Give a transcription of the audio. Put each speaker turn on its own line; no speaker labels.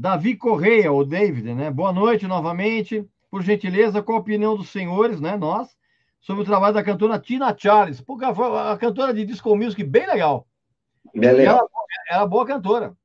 Davi Correia, o David, né? Boa noite novamente. Por gentileza, qual a opinião dos senhores, né? Nós, sobre o trabalho da cantora Tina Charles. Pô, a cantora de disco music bem legal. Bem legal. Ela, é ela é boa cantora.